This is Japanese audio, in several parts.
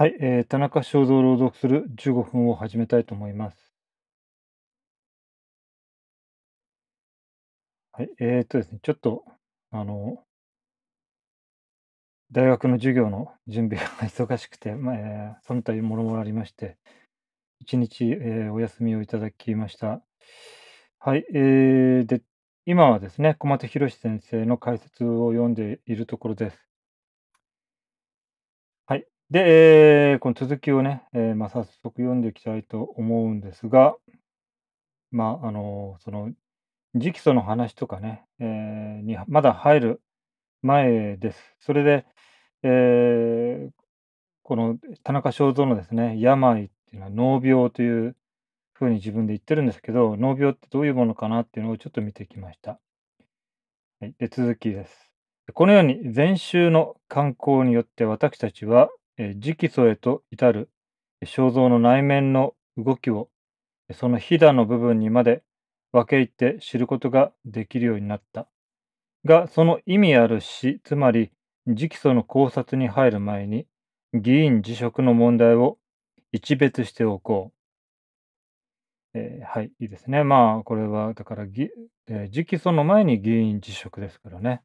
はい、えー、田中正造朗読する15分を始めたいと思います。はい、えー、っとですね、ちょっと、あの、大学の授業の準備が 忙しくて、まあ、えー、そのにもろもろありまして、一日、えー、お休みをいただきました。はい、えー、で、今はですね、小松宏先生の解説を読んでいるところです。はい、で、えー、この続きをね、えー、まあ、早速読んでいきたいと思うんですが、まあ、あのー、その、直訴の話とかね、えー、にまだ入る前です。それで、えー、この田中正造のですね、病っていうのは脳病というふうに自分で言ってるんですけど、脳病ってどういうものかなっていうのをちょっと見てきました。はい、で続きです。このように禅宗の観光によって私たちは直訴へと至る肖像の内面の動きをそのひだの部分にまで分け入って知ることができるようになった。が、その意味ある詩、つまり直訴の考察に入る前に、議員辞職の問題を一別しておこう。えー、はい、いいですね。まあ、これは、だから、えー、直訴の前に議員辞職ですからね。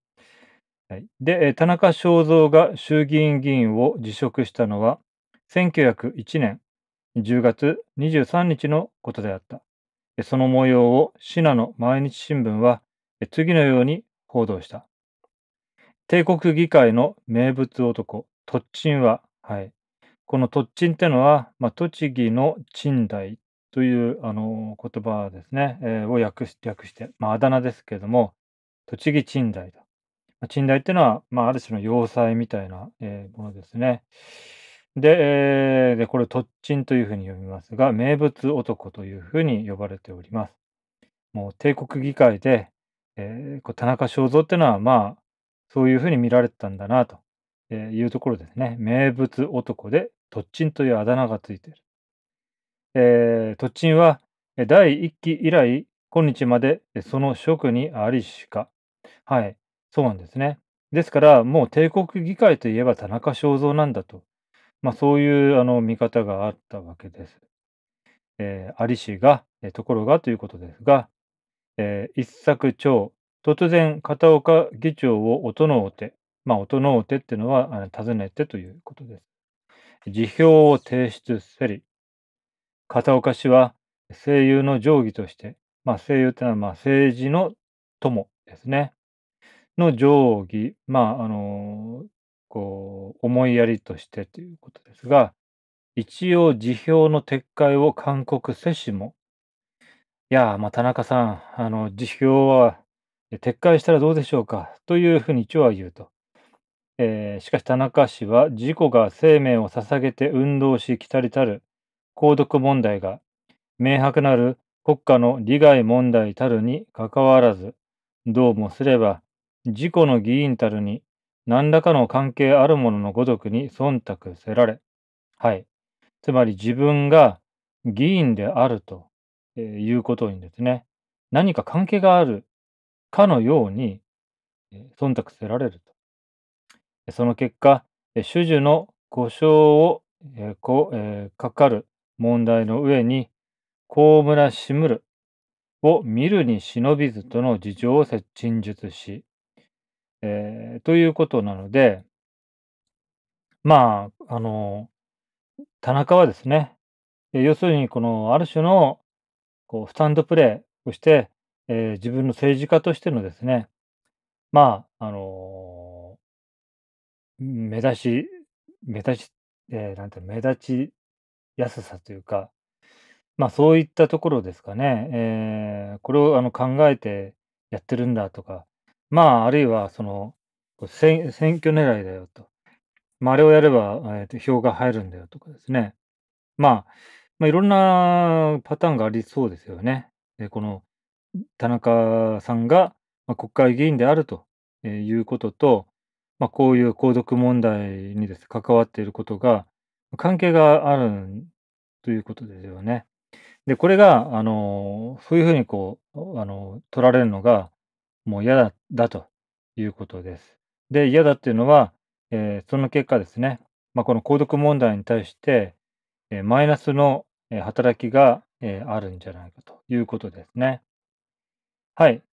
はい、で、田中正造が衆議院議員を辞職したのは、1901年10月23日のことであった。その模様を信濃毎日新聞は次のように報道した。帝国議会の名物男、トッチンは、はい、このトッチンってのは、まあ、栃木の賃代というあの言葉ですね、えー、を訳し訳して、まあ、あだ名ですけれども、栃木賃代と。まあ、賃貸っていうのは、まあ、ある種の要塞みたいな、えー、ものですね。で、えー、でこれ、とっちんというふうに呼びますが、名物男というふうに呼ばれております。もう帝国議会で、えー、こう田中正造っていうのは、まあ、そういうふうに見られてたんだなというところですね。名物男で、とっちんというあだ名がついている。えー、とっちんは、第1期以来、今日までその職にありしか。はい。そうなんですね。ですから、もう帝国議会といえば田中正造なんだと、まあ、そういうあの見方があったわけです。えー、有氏が、えー、ところがということですが、えー、一作長、突然片岡議長を音のお手、まあ、音の手っていうのはあの尋ねてということです。辞表を提出せり、片岡氏は声優の定義として、まあ、声優というのはまあ政治の友ですね。の定規、まあ、あの、こう、思いやりとしてということですが、一応辞表の撤回を勧告せしも、いやー、まあ、田中さん、あの、辞表は撤回したらどうでしょうか、というふうに一応は言うと。えー、しかし田中氏は、事故が生命を捧げて運動し、来たりたる、購読問題が、明白なる国家の利害問題たるにかかわらず、どうもすれば、自己の議員たるに、何らかの関係あるもののごとくに忖度せられ。はい。つまり自分が議員であるということにですね、何か関係があるかのように忖度せられると。その結果、主樹の故障を、えこえかかる問題の上に、高村しむるを見るに忍びずとの事情を陳述し、えー、ということなので、まあ、あの、田中はですね、要するにこのある種のこうスタンドプレーをして、えー、自分の政治家としてのですね、まあ、あのー、目立ち、目立ち、えー、なんて目立ちやすさというか、まあそういったところですかね、えー、これをあの考えてやってるんだとか、まあ、あるいは、その、選選挙狙いだよと。まあ、あれをやれば、えーと、票が入るんだよとかですね。まあ、まあ、いろんなパターンがありそうですよね。えこの、田中さんが、まあ、国会議員であるということと、まあ、こういう皇族問題にです、ね、関わっていることが、関係があるということですよね。で、これが、あの、そういうふうにこう、あの、取られるのが、もう嫌だだということです。で、嫌だっていうのは、えー、その結果ですね、まあ、この購読問題に対して、えー、マイナスの働きが、えー、あるんじゃないかということですね。はい。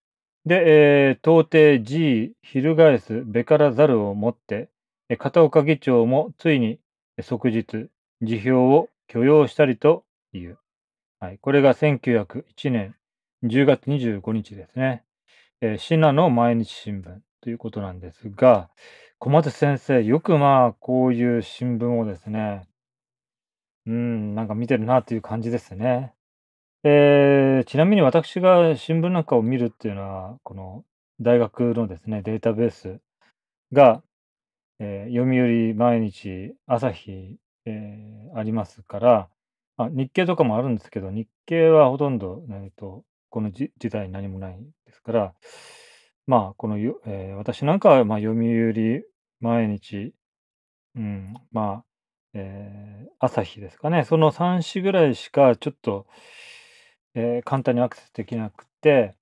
で、えー、到底 G 翻すべからざるをもって、片岡議長もついに即日、辞表を許容したりという。はい、これが1901年10月25日ですね。えー、信濃毎日新聞ということなんですが、小松先生、よくまあ、こういう新聞をですね、うん、なんか見てるなという感じですね。えー、ちなみに私が新聞なんかを見るっていうのは、この大学のですね、データベースが、えー読売毎日、朝日、えーありますから、あ、日経とかもあるんですけど、日経はほとんど、えーと、この時代何もないですから、まあ、このよ、えー私なんかは、まあ、読売毎日、うん、まあ、えー朝日ですかね、その3紙ぐらいしかちょっと、えー簡単にアクセスできなくて、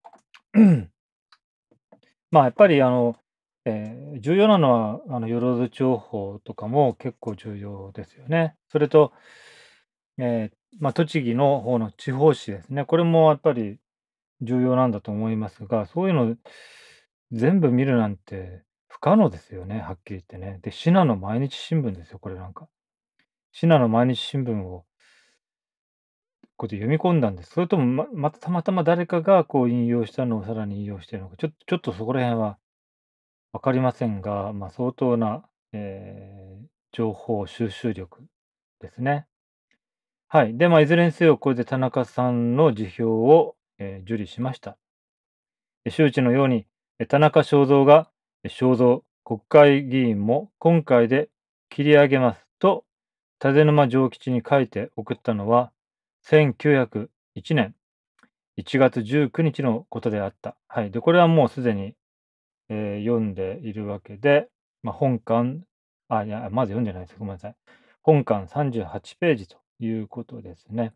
まあ、やっぱり、あの、えー重要なのは、あの、よろず情報とかも結構重要ですよね。それと、えーまあ、栃木の方の地方紙ですね。これもやっぱり重要なんだと思いますが、そういうの全部見るなんて不可能ですよね、はっきり言ってね。で、信濃毎日新聞ですよ、これなんか。信濃毎日新聞をこうやって読み込んだんです。それともま、またたまたま誰かがこう引用したのをさらに引用してるのか、ちょちょっとそこら辺は分かりませんが、まあ、相当な、えー、情報収集力ですね。はい。で、まあ、いずれにせよ、これで田中さんの辞表を受理しました。周知のように、田中正造が、正造国会議員も今回で切り上げますと、立沼上吉に書いて送ったのは、1901年1月19日のことであった。はい。で、これはもうすでに、えー、読んでいるわけで、まあ、本館、あ、いや、まず読んでないです。ごめんなさい。本館38ページということですね。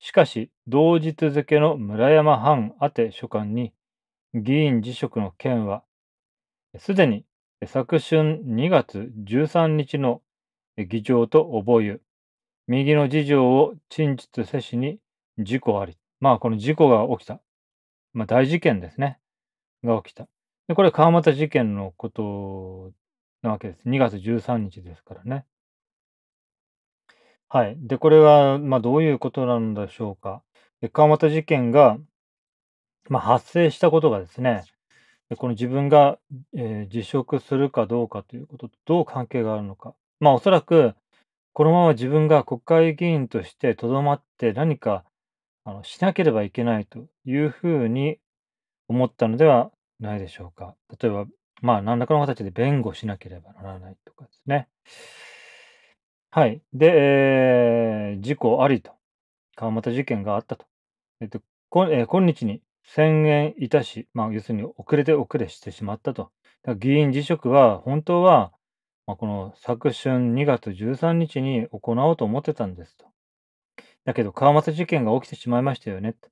しかし、同日付の村山藩宛て書簡に、議員辞職の件は、すでに昨春2月13日の議長と覚え、右の事情を陳述せしに事故あり。まあ、この事故が起きた。まあ、大事件ですね。が起きた。でこれ、川俣事件のことなわけです。2月13日ですからね。はい。で、これは、ま、どういうことなんでしょうか。で、川俣事件が、ま、発生したことがですね、この自分が、ええ、辞職するかどうかということと、どう関係があるのか。ま、おそらく、このまま自分が国会議員としてとどまって、何か、あの、しなければいけないというふうに思ったのではないでしょうか。例えば、まあ、何らかの形で弁護しなければならないとかですね。はい。で、えー事故ありと、川俣事件があったと。えっと、こんえー今日に宣言いたし、まあ、要するに遅れて遅れしてしまったと。だから議員辞職は、本当は、まあ、この昨春2月13日に行おうと思ってたんですと。だけど、川俣事件が起きてしまいましたよねと。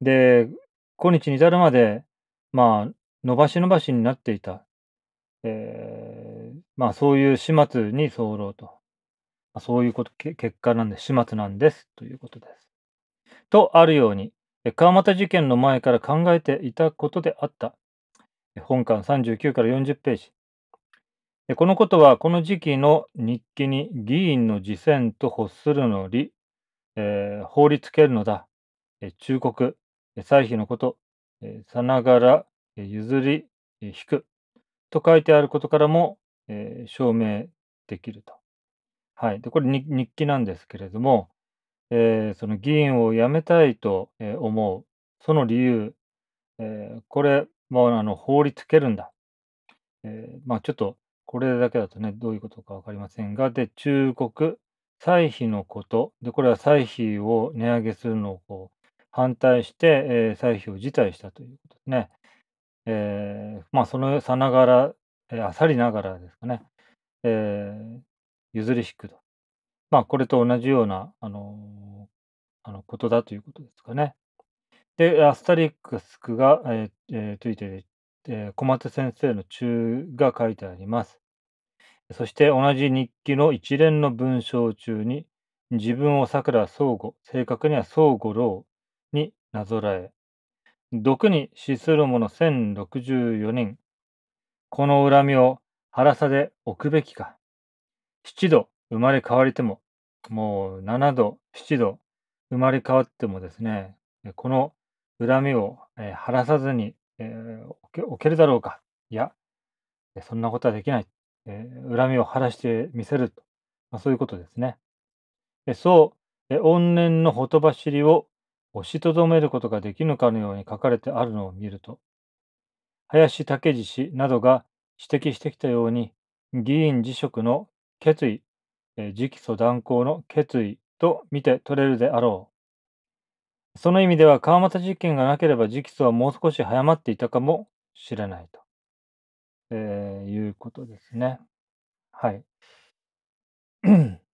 で、今日に至るまで、まあ、伸ばし伸ばしになっていた。えーまあ、そういう始末に候と。そういうこと結果なんで、始末なんです、ということです。とあるように、川俣事件の前から考えていたことであった。本館39から40ページ。このことは、この時期の日記に議員の次戦と発するのり、えー、法律けるのだ、忠告、歳費のこと、さながら、譲り、引く、と書いてあることからも、えー、証明できると。はい。で、これ日記なんですけれども、えー、その議員を辞めたいと、え思う、その理由、えー、これ、もうあの法律けるんだ。えー、まあ、ちょっと、これだけだとね、どういうことか分かりませんが、で、中国歳費のこと、で、これは歳費を値上げするのをこう反対して、えー、歳費を辞退したということですね。えー、まあ、そのさながら、えあさりながらですかね、えー、譲り引くと。まあ、これと同じような、あのあのことだということですかね。で、アスタリクスクが、えーえー、ついてる、えー、小松先生の中が書いてあります。そして同じ日記の一連の文章中に、自分を桜相互、正確には相互郎になぞらえ、毒に死する者1064人、この恨みを腹さで置くべきか。7度生まれ変わりても、もう7度、7度生まれ変わってもですね、この恨みを、晴らさずに、えー、置けるだろうか。いや、そんなことはできない。えー、恨みを晴らしてみせると。まあ、そういうことですね。そう、怨念のほとばしりを押しとどめることができぬかのように書かれてあるのを見ると、林武次氏などが指摘してきたように、議員辞職の決意、え直訴断行の決意と見て取れるであろう。その意味では川又実験がなければ直訴はもう少し早まっていたかもしれないと、えー、いうことですね。はい。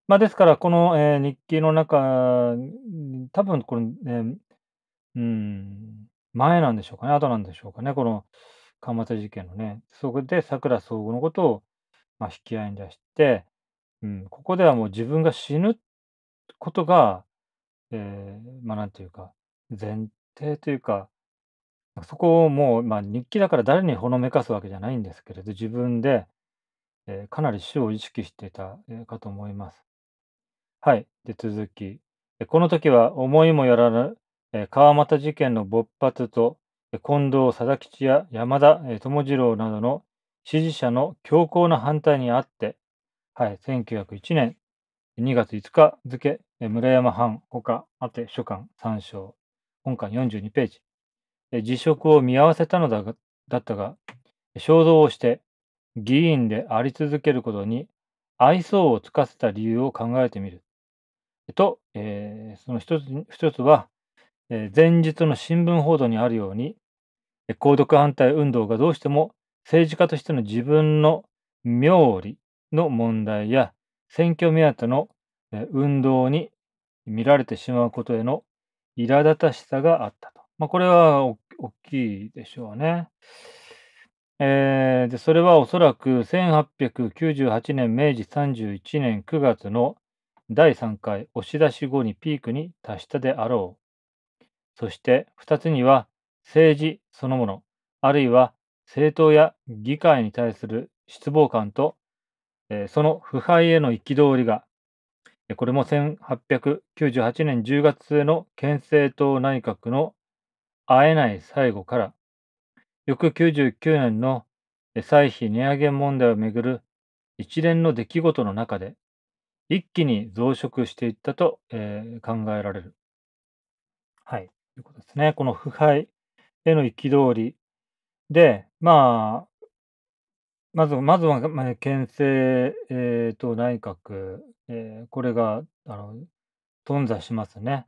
まあ、ですから、この、えー、日記の中、多分これ、えー、うん、前なんでしょうかね、後なんでしょうかね、この川又事件のね、そこで桜総合のことを、まあ、引き合いに出して、うん、ここではもう自分が死ぬことが、えー、まあ、なんていうか、前提というか、そこをもう、まあ、日記だから誰にほのめかすわけじゃないんですけれど、自分で、えーかなり死を意識していた、えーかと思います。はい。で、続き。この時は思いもよらぬ、えー川又事件の勃発と、近藤貞吉や山田、友次郎などの支持者の強硬な反対にあって、はい、1901年2月5日付、村山藩ほか、あて書簡参照、本館42ページ。辞職を見合わせたのだがだったが、衝動をして議員であり続けることに愛想をつかせた理由を考えてみる。と、えー、その一つ一つは、えー、前日の新聞報道にあるように、公読反対運動がどうしても政治家としての自分の妙理の問題や選挙目当ての運動に見られてしまうことへの苛立たしさがあったと。まあ、これは大きいでしょうね。えー、でそれはおそらく1898年明治31年9月の第3回押し出し後にピークに達したであろう。そして2つには政治そのもの、あるいは政党や議会に対する失望感とその腐敗への憤りが、これも1898年10月末の憲政党内閣の会えない最後から、翌99年の歳費値上げ問題をめぐる一連の出来事の中で、一気に増殖していったと、えー、考えられる。はい。ということですね。この腐敗への憤りで、まあ、まずまずは、まあ、憲政、えーと内閣、えーこれがあの頓挫しますね。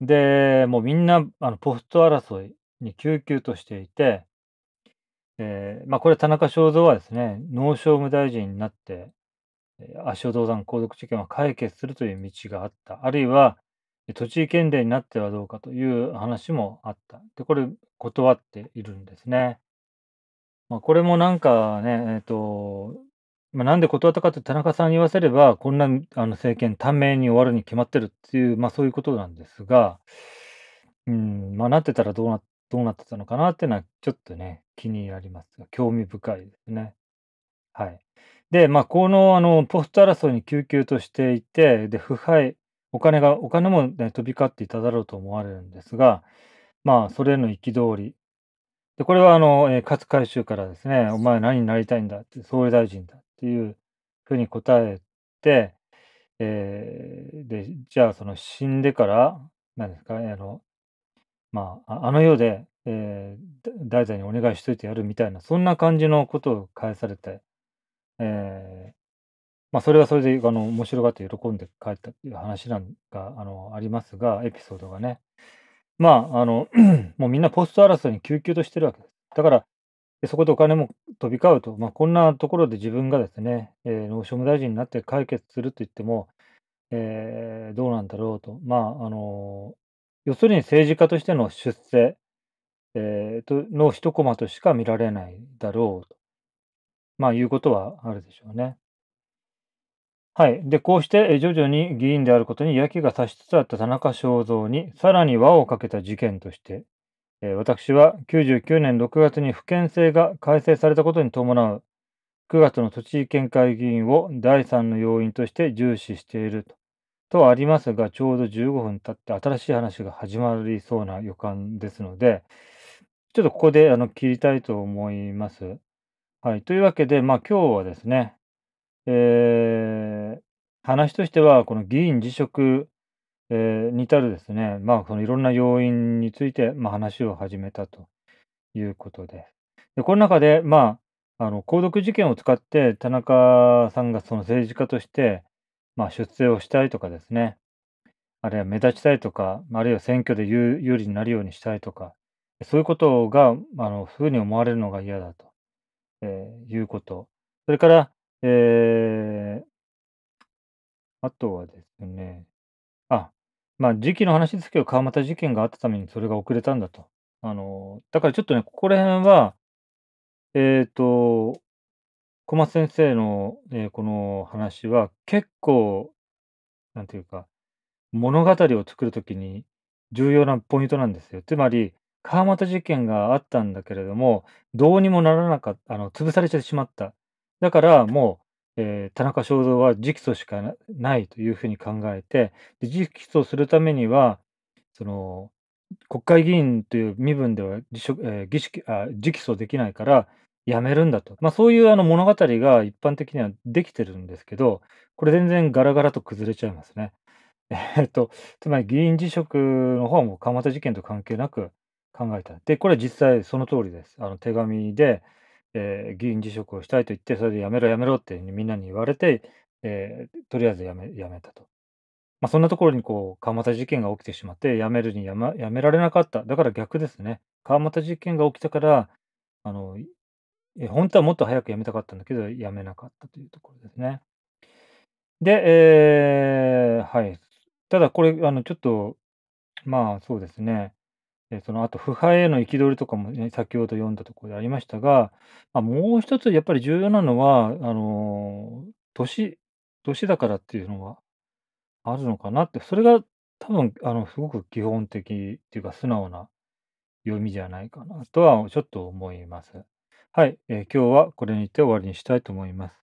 で、もうみんなあのポスト争いに救急としていて、えーまあ、これ、田中正造はですね、農商務大臣になって、えー圧勝銅山鉱毒事件は解決するという道があった、あるいは、え栃木県連になってはどうかという話もあった。で、これ、断っているんですね。まあ、これもなんかね、えっ、ー、と、まあ、なんで断ったかと田中さんに言わせれば、こんなあの政権、短命に終わるに決まってるっていう、まあ、そういうことなんですが、うん、まあ、なってたらどうなどうなってたのかなっていうのは、ちょっとね、気になりますが、興味深いですね。はい。で、まあ、このあのポスト争いに救急としていて、で、腐敗、お金が、お金も、ね、飛び交っていただろうと思われるんですが、まあ、それへの憤り、で、これはあの、えー、勝海舟からですね、お前何になりたいんだって、総理大臣だっていうふうに答えて、えー、で、じゃあその死んでから、何ですか、あの、まあ、あの世で、えー、大座にお願いしといてやるみたいな、そんな感じのことを返されて、えー、まあ、それはそれで、あの、面白がって喜んで帰ったっていう話なんか、あの、ありますが、エピソードがね。まあ、あの、もうみんなポスト争いに救急としてるわけです。だから、そこでお金も飛び交うと、まあ、こんなところで自分がですね、えー、農商務大臣になって解決すると言っても、えー、どうなんだろうと、まああの要するに政治家としての出世、えー、との一コマとしか見られないだろうと、まあ、いうことはあるでしょうね。はい。で、こうして、徐々に議員であることに嫌気がさしつつあった田中正造に、さらに輪をかけた事件として、え私は99年6月に府県政が改正されたことに伴う、9月の栃木県会議員を第三の要因として重視していると。とありますが、ちょうど15分経って新しい話が始まりそうな予感ですので、ちょっとここであの切りたいと思います。はい。というわけで、まあ今日はですね、えー、話としては、この議員辞職、えー、に至るですね、まあ、そのいろんな要因について、まあ、話を始めたということです。でこの中で、まあ、あの鉱毒事件を使って田中さんがその政治家として、まあ、出世をしたいとかですね、あるいは目立ちたいとか、あるいは選挙で有利になるようにしたいとか、そういうことが、あのふうに思われるのが嫌だと、えー、いうこと。それから、えー、あとはですね、あ、まあ時期の話ですけど、川俣事件があったためにそれが遅れたんだと。あの、だからちょっとね、ここら辺は、えっ、ー、と、小松先生の、えーこの話は結構、なんていうか、物語を作るときに重要なポイントなんですよ。つまり、川俣事件があったんだけれども、どうにもならなかった、あの、潰されてしまった。だからもう、えー、田中正造は直訴しかないというふうに考えて、で直訴するためには、その国会議員という身分では辞職、えー、儀式あ直訴できないから、やめるんだと、まあ、そういうあの物語が一般的にはできてるんですけど、これ全然ガラガラと崩れちゃいますね。えっと、つまり議員辞職の方はもう鎌田事件と関係なく考えた。で、これは実際その通りです。あの手紙で、えー、議員辞職をしたいと言って、それでやめろやめろってみんなに言われて、えー、とりあえずやめやめたと。まあ、そんなところにこう川又事件が起きてしまって、やめるにや,、ま、やめられなかった。だから逆ですね。川又事件が起きたから、あのえ本当はもっと早くやめたかったんだけど、やめなかったというところですね。で、えー、はい。ただこれ、あのちょっと、まあそうですね。えそのあと腐敗への憤りとかも、ね、先ほど読んだところでありましたが、まあ、もう一つやっぱり重要なのは、あの年、年だからっていうのはあるのかなって、それが多分、あの、すごく基本的っていうか素直な読みじゃないかなとはちょっと思います。はい、えー、今日はこれにて終わりにしたいと思います。